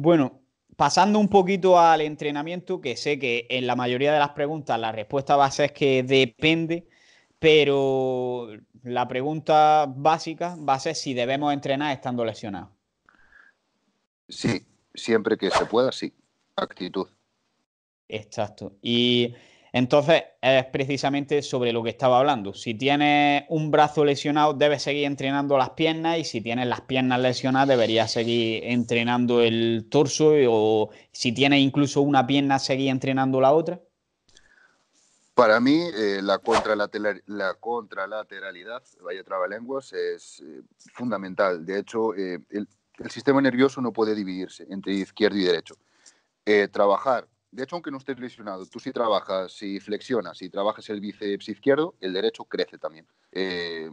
bueno, pasando un poquito al entrenamiento, que sé que en la mayoría de las preguntas la respuesta va a ser que depende, pero la pregunta básica va a ser si debemos entrenar estando lesionados. Sí, siempre que se pueda, sí. Actitud. Exacto. Y entonces, es precisamente sobre lo que estaba hablando. Si tienes un brazo lesionado, debes seguir entrenando las piernas y si tienes las piernas lesionadas, deberías seguir entrenando el torso o si tienes incluso una pierna, seguir entrenando la otra. Para mí, eh, la, la contralateralidad, vaya trabalenguas, es eh, fundamental. De hecho, eh, el, el, sistema nervioso no puede dividirse entre izquierdo y derecho. trabajar de hecho, aunque no estés lesionado, tú si trabajas, si flexionas, si trabajas el bíceps izquierdo, el derecho crece también. Eh,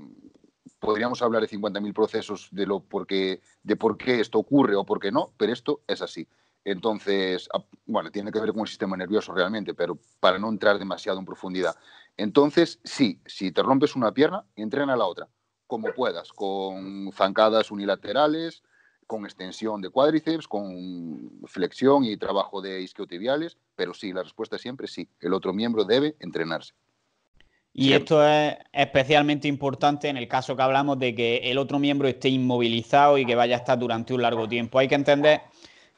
podríamos hablar de 50.000 procesos de, lo porque, de por qué esto ocurre o por qué no, pero esto es así. Entonces, bueno, tiene que ver con el sistema nervioso realmente, pero para no entrar demasiado en profundidad. Entonces, sí, si te rompes una pierna, entrena la otra, como puedas, con zancadas unilaterales, con extensión de cuádriceps, con flexión y trabajo de isquiotibiales, pero sí, la respuesta siempre sí, el otro miembro debe entrenarse. Y esto es especialmente importante en el caso que hablamos de que el otro miembro esté inmovilizado y que vaya a estar durante un largo tiempo. Hay que entender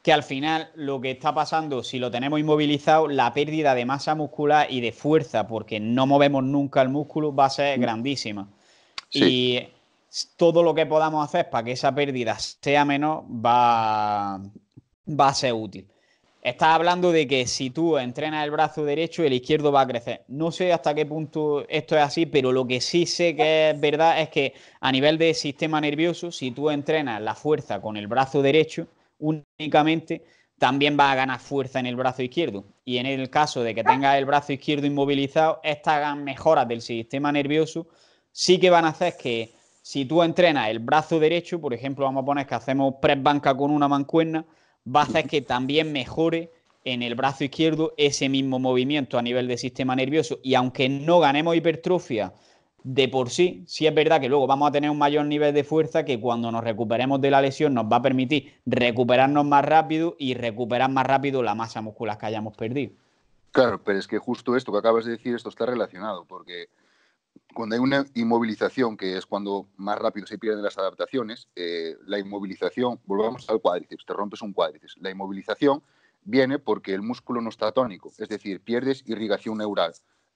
que al final lo que está pasando, si lo tenemos inmovilizado, la pérdida de masa muscular y de fuerza, porque no movemos nunca el músculo, va a ser mm. grandísima. Sí todo lo que podamos hacer para que esa pérdida sea menor va, va a ser útil. Estás hablando de que si tú entrenas el brazo derecho, el izquierdo va a crecer. No sé hasta qué punto esto es así, pero lo que sí sé que es verdad es que a nivel de sistema nervioso, si tú entrenas la fuerza con el brazo derecho únicamente, también va a ganar fuerza en el brazo izquierdo. Y en el caso de que tengas el brazo izquierdo inmovilizado, estas mejoras del sistema nervioso sí que van a hacer que si tú entrenas el brazo derecho, por ejemplo, vamos a poner que hacemos press banca con una mancuerna, va a hacer que también mejore en el brazo izquierdo ese mismo movimiento a nivel de sistema nervioso. Y aunque no ganemos hipertrofia de por sí, sí es verdad que luego vamos a tener un mayor nivel de fuerza que cuando nos recuperemos de la lesión nos va a permitir recuperarnos más rápido y recuperar más rápido la masa muscular que hayamos perdido. Claro, pero es que justo esto que acabas de decir, esto está relacionado, porque cuando hay una inmovilización, que es cuando más rápido se pierden las adaptaciones, eh, la inmovilización, volvamos al cuádriceps, te rompes un cuádriceps. La inmovilización viene porque el músculo no está tónico, es decir, pierdes irrigación neural.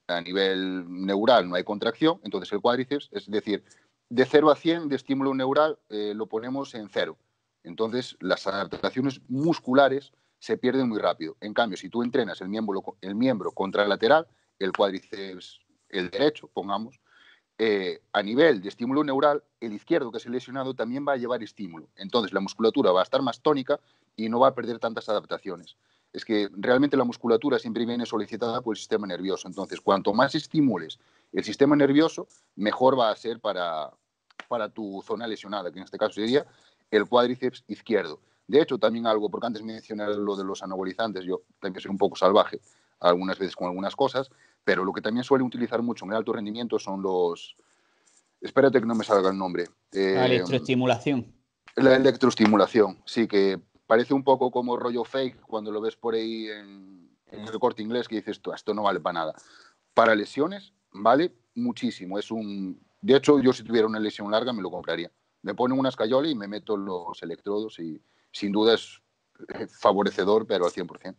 A nivel neural no hay contracción, entonces el cuádriceps, es decir, de 0 a 100 de estímulo neural eh, lo ponemos en 0. Entonces las adaptaciones musculares se pierden muy rápido. En cambio, si tú entrenas el miembro, el miembro contralateral, el cuádriceps, el derecho, pongamos, eh, a nivel de estímulo neural, el izquierdo que se lesionado también va a llevar estímulo. Entonces la musculatura va a estar más tónica y no va a perder tantas adaptaciones. Es que realmente la musculatura siempre viene solicitada por el sistema nervioso. Entonces, cuanto más estimules el sistema nervioso, mejor va a ser para, tu zona lesionada, que en este caso sería el cuádriceps izquierdo. De hecho, también algo, porque antes mencioné lo de los anabolizantes, yo también soy un poco salvaje algunas veces con algunas cosas, pero lo que también suele utilizar mucho en el alto rendimiento son los... Espérate que no me salga el nombre. Eh, la electroestimulación. La electroestimulación, sí, que parece un poco como rollo fake cuando lo ves por ahí en, el corte inglés que dices, esto no vale para nada. Para lesiones, vale muchísimo. Es un... De hecho, yo si tuviera una lesión larga me lo compraría. Me ponen unas escayola y me meto los electrodos y sin duda es eh, favorecedor, pero al 100%.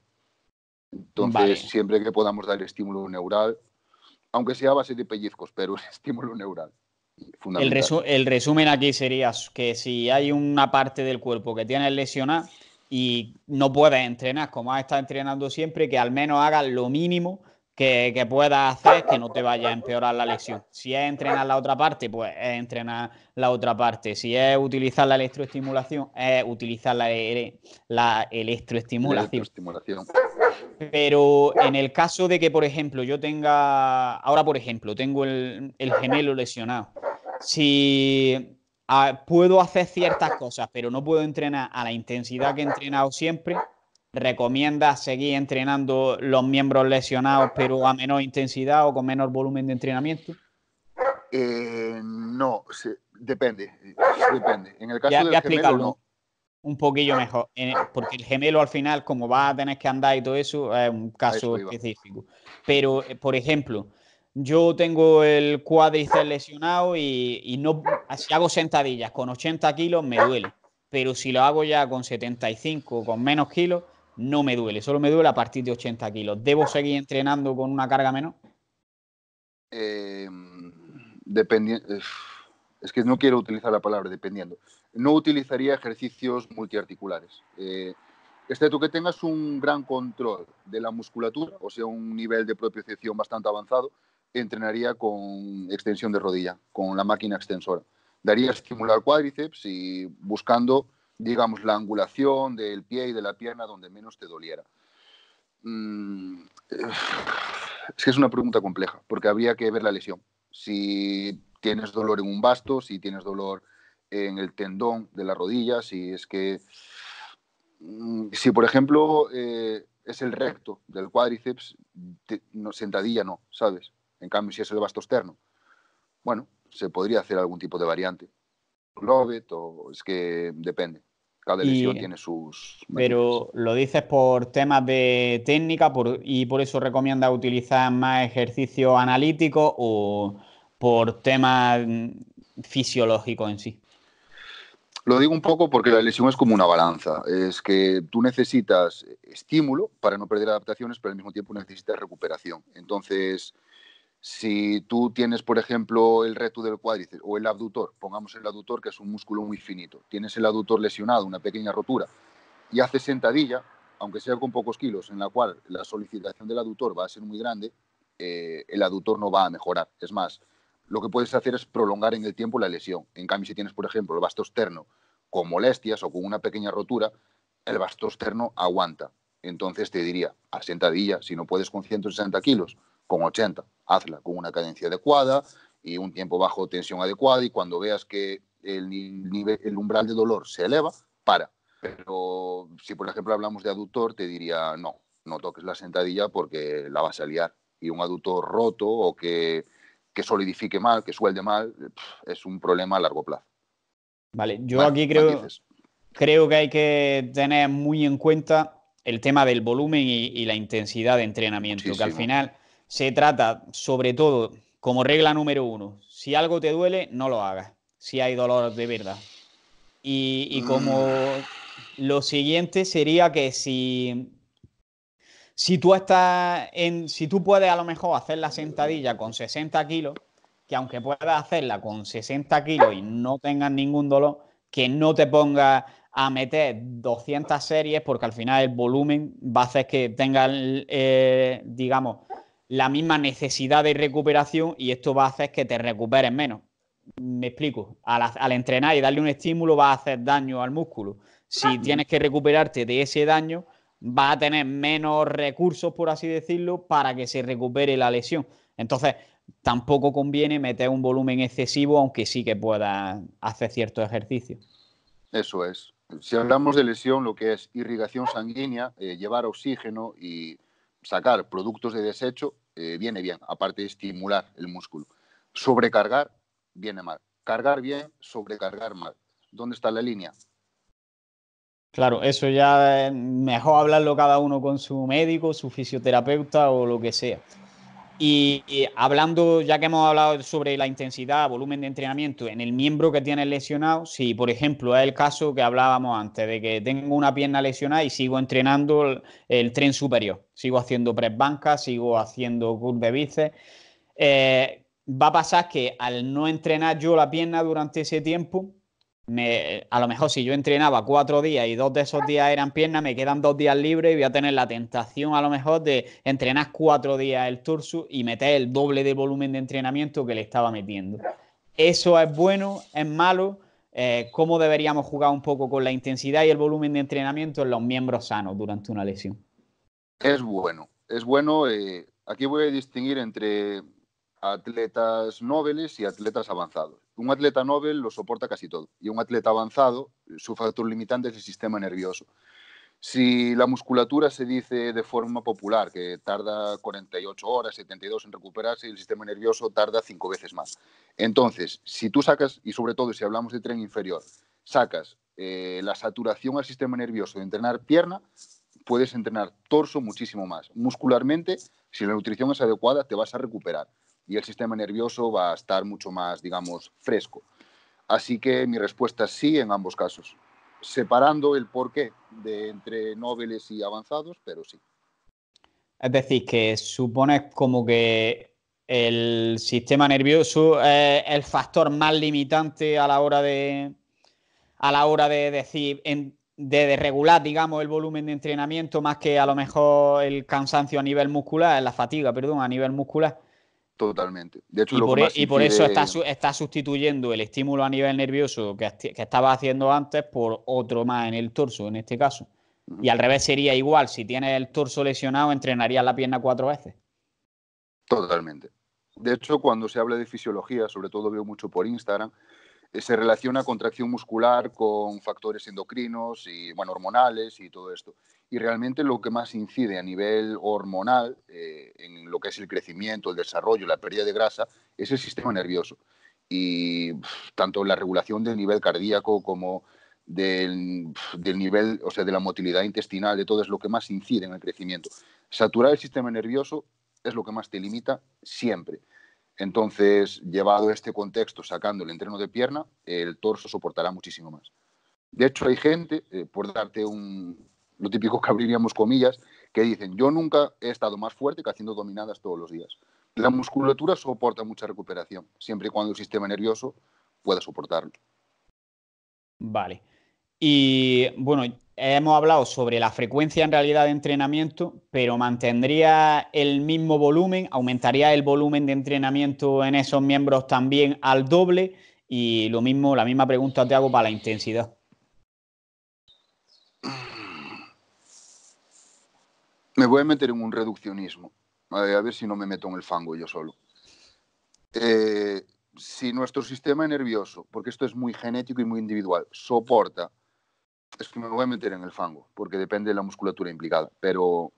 Entonces, siempre que podamos dar estímulo neural, aunque sea a base de pellizcos, pero es estímulo neural. El, el, resumen aquí sería que si hay una parte del cuerpo que tienes lesionada y no puedes entrenar como has estado entrenando siempre, que al menos hagas lo mínimo que, que puedas hacer que no te vaya a empeorar la lesión. Si es entrenar la otra parte, pues es entrenar la otra parte. Si es utilizar la electroestimulación, es utilizar la, la electroestimulación. La electroestimulación. Pero en el caso de que, por ejemplo, yo tenga, ahora por ejemplo, tengo el, gemelo lesionado, si ah, puedo hacer ciertas cosas, pero no puedo entrenar a la intensidad que he entrenado siempre, ¿recomienda seguir entrenando los miembros lesionados, pero a menor intensidad o con menor volumen de entrenamiento? Eh, no, depende, depende. En el caso ya, del un poquillo ah. mejor, porque el gemelo al final, como va a tener que andar y todo eso, es un caso específico. Pero, eh, por ejemplo, yo tengo el cuádriceps lesionado y, no, si hago sentadillas con 80 kilos me duele, pero si lo hago ya con 75, con menos kilos, no me duele, solo me duele a partir de 80 kilos. ¿Debo seguir entrenando con una carga menor? Em, dependiendo es que no quiero utilizar la palabra dependiendo, no utilizaría ejercicios multiarticulares. excepto eh, este, que tengas un gran control de la musculatura, o sea, un nivel de propiocepción bastante avanzado, entrenaría con extensión de rodilla, con la máquina extensora. Daría estimular cuádriceps y buscando, digamos, la angulación del pie y de la pierna donde menos te doliera. Mm, es que es una pregunta compleja, porque habría que ver la lesión. Si tienes dolor en un basto, si tienes dolor en el tendón de la rodilla, si es que, mm, si por ejemplo eh, es el recto del cuádriceps, sentadilla no, ¿sabes? En cambio, si es el basto externo, bueno, se podría hacer algún tipo de variante. Lovet o es que depende. Cada lesión tiene sus. Pero lo dices por temas de técnica y por eso recomienda utilizar más ejercicio analítico o por tema mm, fisiológico en sí. Lo digo un poco porque la lesión es como una balanza. Es que tú necesitas estímulo para no perder adaptaciones, pero al mismo tiempo necesitas recuperación. Entonces, si tú tienes, por ejemplo, el reto del cuádriceps o el abductor, pongamos el abductor, que es un músculo muy finito, tienes el abductor lesionado, una pequeña rotura, y haces sentadilla, aunque sea con pocos kilos, en la cual la solicitación del aductor va a ser muy grande, eh, el aductor no va a mejorar. Es más, lo que puedes hacer es prolongar en el tiempo la lesión. En cambio, si tienes, por ejemplo, el vasto externo con molestias o con una pequeña rotura, el vasto externo aguanta. Entonces te diría, a sentadilla, si no puedes con 160 kilos, con 80, hazla con una cadencia adecuada y un tiempo bajo tensión adecuada y cuando veas que el, nivel, el umbral de dolor se eleva, para. Pero si, por ejemplo, hablamos de aductor, te diría, no, no toques la sentadilla porque la vas a liar. Y un aductor roto o que que solidifique mal, que suelde mal, es un problema a largo plazo. Vale, yo aquí creo, creo que hay que tener muy en cuenta el tema del volumen y, la intensidad de entrenamiento, que al final se trata sobre todo como regla número uno, si algo te duele, no lo hagas, si hay dolor de verdad. Y, como mm. lo siguiente sería que si si tú estás en, si tú puedes a lo mejor hacer la sentadilla con 60 kilos, que aunque puedas hacerla con 60 kilos y no tengas ningún dolor, que no te pongas a meter 200 series porque al final el volumen va a hacer que tengas, eh, digamos, la misma necesidad de recuperación y esto va a hacer que te recuperes menos. Me explico, al entrenar y darle un estímulo va a hacer daño al músculo. Si tienes que recuperarte de ese daño, va a tener menos recursos, por así decirlo, para que se recupere la lesión. Entonces, tampoco conviene meter un volumen excesivo, aunque sí que pueda hacer cierto ejercicio. Eso es. Si hablamos de lesión, lo que es irrigación sanguínea, eh, llevar oxígeno y sacar productos de desecho, eh, viene bien, aparte de estimular el músculo. Sobrecargar, viene mal. Cargar bien, sobrecargar mal. ¿Dónde está la línea? Claro, eso ya es eh, mejor hablarlo cada uno con su médico, su fisioterapeuta o lo que sea. Y, hablando, ya que hemos hablado sobre la intensidad, volumen de entrenamiento en el miembro que tiene lesionado, si por ejemplo es el caso que hablábamos antes, de que tengo una pierna lesionada y sigo entrenando el, tren superior, sigo haciendo press banca, sigo haciendo curl de bíceps, eh, va a pasar que al no entrenar yo la pierna durante ese tiempo, me, a lo mejor si yo entrenaba cuatro días y dos de esos días eran piernas, me quedan dos días libres y voy a tener la tentación a lo mejor de entrenar cuatro días el torso y meter el doble de volumen de entrenamiento que le estaba metiendo. ¿Eso es bueno? ¿Es malo? Eh, ¿Cómo deberíamos jugar un poco con la intensidad y el volumen de entrenamiento en los miembros sanos durante una lesión? Es bueno, es bueno. Eh, aquí voy a distinguir entre atletas nobles y atletas avanzados un atleta Nobel lo soporta casi todo y un atleta avanzado, eh, su factor limitante es el sistema nervioso. Si la musculatura se dice de forma popular que tarda 48 horas, 72 en recuperarse el sistema nervioso tarda cinco veces más. Entonces, si tú sacas, y sobre todo si hablamos de tren inferior, sacas eh, la saturación al sistema nervioso de entrenar pierna, puedes entrenar torso muchísimo más. Muscularmente, si la nutrición es adecuada, te vas a recuperar y el sistema nervioso va a estar mucho más, digamos, fresco. Así que mi respuesta es sí en ambos casos, separando el porqué de entre nobles y avanzados, pero sí. Es decir, que supones como que el sistema nervioso es el factor más limitante a la hora de a la hora de decir de, de, regular, digamos, el volumen de entrenamiento más que a lo mejor el cansancio a nivel muscular, la fatiga, perdón, a nivel muscular. Totalmente. De hecho, y, por, e-, y por eso está, sustituyendo el estímulo a nivel nervioso que, que, estaba haciendo antes por otro más en el torso, en este caso. Y al revés sería igual, si tienes el torso lesionado, entrenarías la pierna cuatro veces. Totalmente. De hecho, cuando se habla de fisiología, sobre todo veo mucho por Instagram, eh, se relaciona contracción muscular con factores endocrinos y bueno, hormonales y todo esto. Y realmente lo que más incide a nivel hormonal eh, en lo que es el crecimiento, el desarrollo, la pérdida de grasa, es el sistema nervioso. Y tanto la regulación del nivel cardíaco como del, nivel, o sea, de la motilidad intestinal, de todo, es lo que más incide en el crecimiento. Saturar el sistema nervioso es lo que más te limita siempre. Entonces, llevado este contexto, sacando el entreno de pierna, el torso soportará muchísimo más. De hecho, hay gente, eh, por darte un, lo típico que abriríamos comillas, que dicen, yo nunca he estado más fuerte que haciendo dominadas todos los días. La musculatura soporta mucha recuperación, siempre y cuando el sistema nervioso pueda soportarlo. Vale. Y bueno, hemos hablado sobre la frecuencia en realidad de entrenamiento, pero mantendría el mismo volumen, aumentaría el volumen de entrenamiento en esos miembros también al doble. Y lo mismo, la misma pregunta te hago para la intensidad. me voy a meter en un reduccionismo, a ver si no me meto en el fango yo solo. Eh, si nuestro sistema nervioso, porque esto es muy genético y muy individual, soporta, es que me voy a meter en el fango, porque depende de la musculatura implicada, pero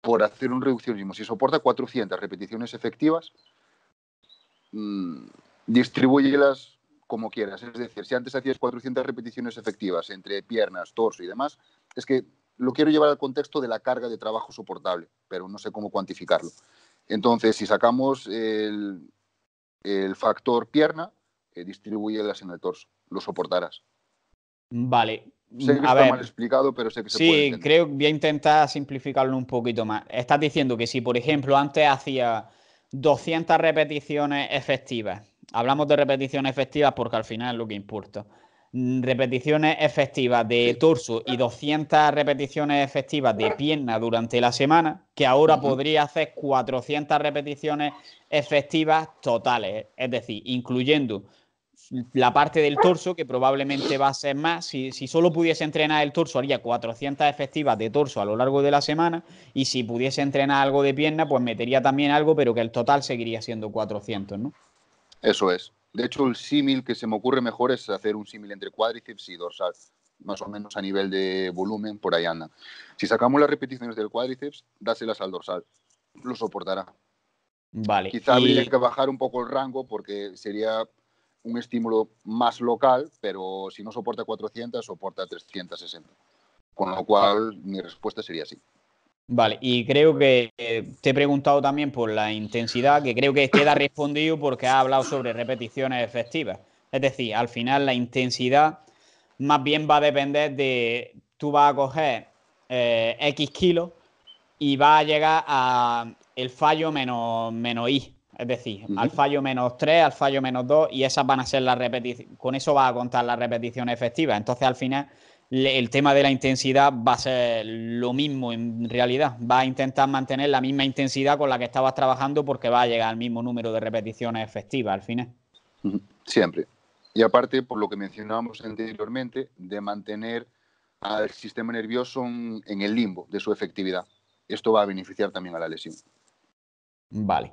por hacer un reduccionismo, si soporta 400 repeticiones efectivas, mm, distribúyelas distribuyelas como quieras. Es decir, si antes hacías 400 repeticiones efectivas entre piernas, torso y demás, es que lo quiero llevar al contexto de la carga de trabajo soportable, pero no sé cómo cuantificarlo. Entonces, si sacamos el, factor pierna, eh, distribuye en el torso, lo soportarás. Vale. Sé que está mal explicado, pero sé que se sí, puede. Sí, creo que voy a intentar simplificarlo un poquito más. Estás diciendo que si, por ejemplo, antes hacía 200 repeticiones efectivas, hablamos de repeticiones efectivas porque al final es lo que importa. Mm, repeticiones efectivas de torso y 200 repeticiones efectivas de pierna durante la semana, que ahora podría hacer 400 repeticiones efectivas totales, es decir, incluyendo la parte del torso, que probablemente va a ser más. Si, si, solo pudiese entrenar el torso, haría 400 efectivas de torso a lo largo de la semana. Y si pudiese entrenar algo de pierna, pues metería también algo, pero que el total seguiría siendo 400, ¿no? Eso es. De hecho, el símil que se me ocurre mejor es hacer un símil entre cuádriceps y dorsal, más o menos a nivel de volumen, por ahí anda. Si sacamos las repeticiones del cuádriceps, dáselas al dorsal, lo soportará. Vale. Quizá habría que bajar un poco el rango porque sería un estímulo más local, pero si no soporta 400, soporta 360. Con lo cual, mi respuesta sería sí. Vale, y creo que eh, te he preguntado también por la intensidad, que creo que queda este respondido porque ha hablado sobre repeticiones efectivas. Es decir, al final la intensidad más bien va a depender de, tú vas a coger eh, X kilos y vas a llegar a el fallo menos, menos I, es decir, al fallo menos 3, al fallo menos 2 y esas van a ser las repeticiones, con eso va a contar las repeticiones efectivas. Entonces al final el tema de la intensidad va a ser lo mismo en realidad. Va a intentar mantener la misma intensidad con la que estabas trabajando porque va a llegar al mismo número de repeticiones efectivas al final. Siempre. Y aparte, por lo que mencionábamos anteriormente, de mantener al sistema nervioso en el limbo de su efectividad. Esto va a beneficiar también a la lesión. Vale